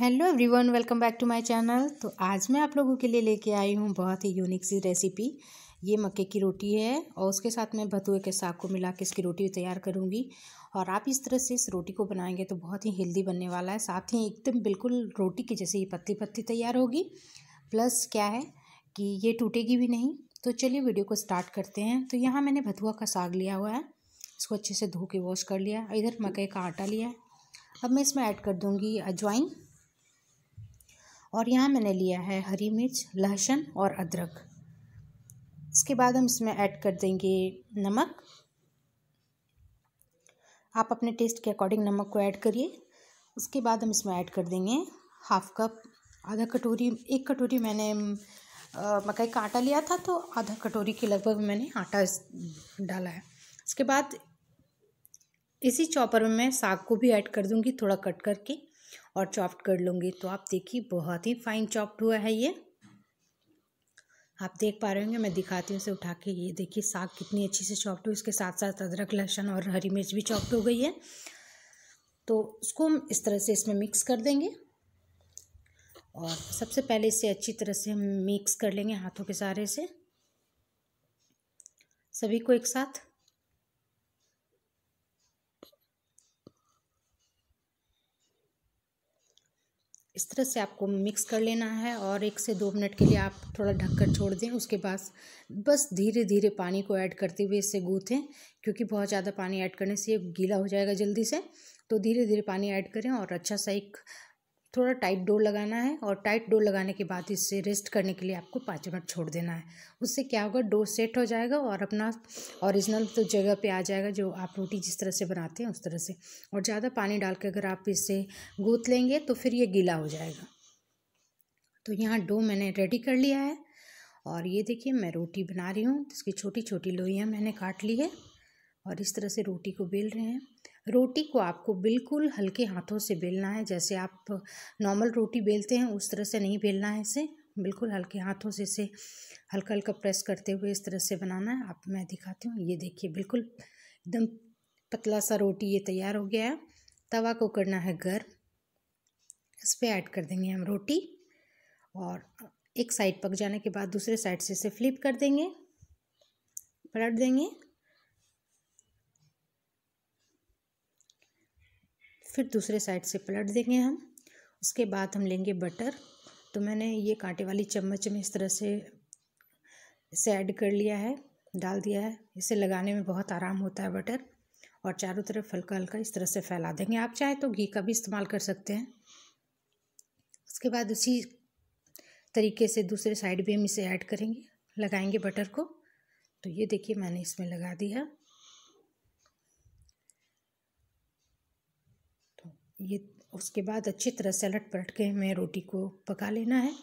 hello everyone welcome back to my channel तो आज मैं आप लोगों के लिए लेके आई हूँ बहुत ही यूनिक सी रेसिपी ये मक्के की रोटी है और उसके साथ मैं भतुए के साग को मिला के इसकी रोटी तैयार करूँगी और आप इस तरह से इस रोटी को बनाएंगे तो बहुत ही हेल्दी बनने वाला है साथ ही एकदम बिल्कुल रोटी की जैसे ही पत्ती पत्ती तैयार होगी प्लस क्या है कि ये टूटेगी भी नहीं तो चलिए वीडियो को स्टार्ट करते हैं तो यहाँ मैंने भतुआ का साग लिया हुआ है इसको अच्छे से धो के वॉश कर लिया इधर मकई का आटा लिया अब मैं इसमें ऐड कर दूँगी अजवाइन और यहाँ मैंने लिया है हरी मिर्च लहसुन और अदरक इसके बाद हम इसमें ऐड कर देंगे नमक आप अपने टेस्ट के अकॉर्डिंग नमक को ऐड करिए उसके बाद हम इसमें ऐड कर देंगे हाफ कप आधा कटोरी एक कटोरी मैंने मकई का आटा लिया था तो आधा कटोरी के लगभग मैंने आटा डाला है उसके बाद इसी चॉपर में मैं साग को भी ऐड कर दूंगी थोड़ा कट करके और चॉप्ड कर लूँगी तो आप देखिए बहुत ही फाइन चॉप्ड हुआ है ये आप देख पा रहे होंगे मैं दिखाती हूँ इसे उठा के ये देखिए साग कितनी अच्छी से चॉप्ड हुई इसके साथ साथ अदरक लहसुन और हरी मिर्च भी चॉप्ड हो गई है तो उसको हम इस तरह से इसमें मिक्स कर देंगे और सबसे पहले इसे अच्छी तरह से हम मिक्स कर लेंगे हाथों के सहारे से सभी को एक साथ इस तरह से आपको मिक्स कर लेना है और एक से दो मिनट के लिए आप थोड़ा ढककर छोड़ दें उसके बाद बस धीरे धीरे पानी को ऐड करते हुए इसे गूँथें क्योंकि बहुत ज़्यादा पानी ऐड करने से ये गीला हो जाएगा जल्दी से तो धीरे धीरे पानी ऐड करें और अच्छा सा एक थोड़ा टाइट डोर लगाना है और टाइट डोर लगाने के बाद इसे रेस्ट करने के लिए आपको पाँच मिनट छोड़ देना है उससे क्या होगा डोर सेट हो जाएगा और अपना ओरिजिनल तो जगह पे आ जाएगा जो आप रोटी जिस तरह से बनाते हैं उस तरह से और ज़्यादा पानी डाल के अगर आप इसे गूँथ लेंगे तो फिर ये गीला हो जाएगा तो यहाँ डो मैंने रेडी कर लिया है और ये देखिए मैं रोटी बना रही हूँ इसकी छोटी छोटी लोहियाँ मैंने काट ली है और इस तरह से रोटी को बेल रहे हैं रोटी को आपको बिल्कुल हल्के हाथों से बेलना है जैसे आप नॉर्मल रोटी बेलते हैं उस तरह से नहीं बेलना है इसे बिल्कुल हल्के हाथों से इसे हल्का हल्का प्रेस करते हुए इस तरह से बनाना है आप मैं दिखाती हूँ ये देखिए बिल्कुल एकदम पतला सा रोटी ये तैयार हो गया है तवा को करना है गर्म इस पर ऐड कर देंगे हम रोटी और एक साइड पक जाने के बाद दूसरे साइड से इसे फ्लिप कर देंगे पलट देंगे फिर दूसरे साइड से पलट देंगे हम उसके बाद हम लेंगे बटर तो मैंने ये कांटे वाली चम्मच में इस तरह से इसे ऐड कर लिया है डाल दिया है इसे लगाने में बहुत आराम होता है बटर और चारों तरफ हल्का हल्का इस तरह से फैला देंगे आप चाहे तो घी का भी इस्तेमाल कर सकते हैं उसके बाद उसी तरीके से दूसरे साइड भी हम इसे ऐड करेंगे लगाएंगे बटर को तो ये देखिए मैंने इसमें लगा दिया ये उसके बाद अच्छी तरह से अलट पलट के हमें रोटी को पका लेना है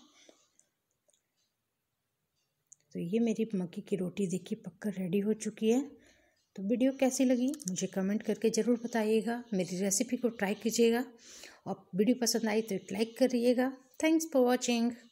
तो ये मेरी मक्की की रोटी देखिए पककर रेडी हो चुकी है तो वीडियो कैसी लगी मुझे कमेंट करके ज़रूर बताइएगा मेरी रेसिपी को ट्राई कीजिएगा और वीडियो पसंद आई तो लाइक करिएगा थैंक्स फॉर वॉचिंग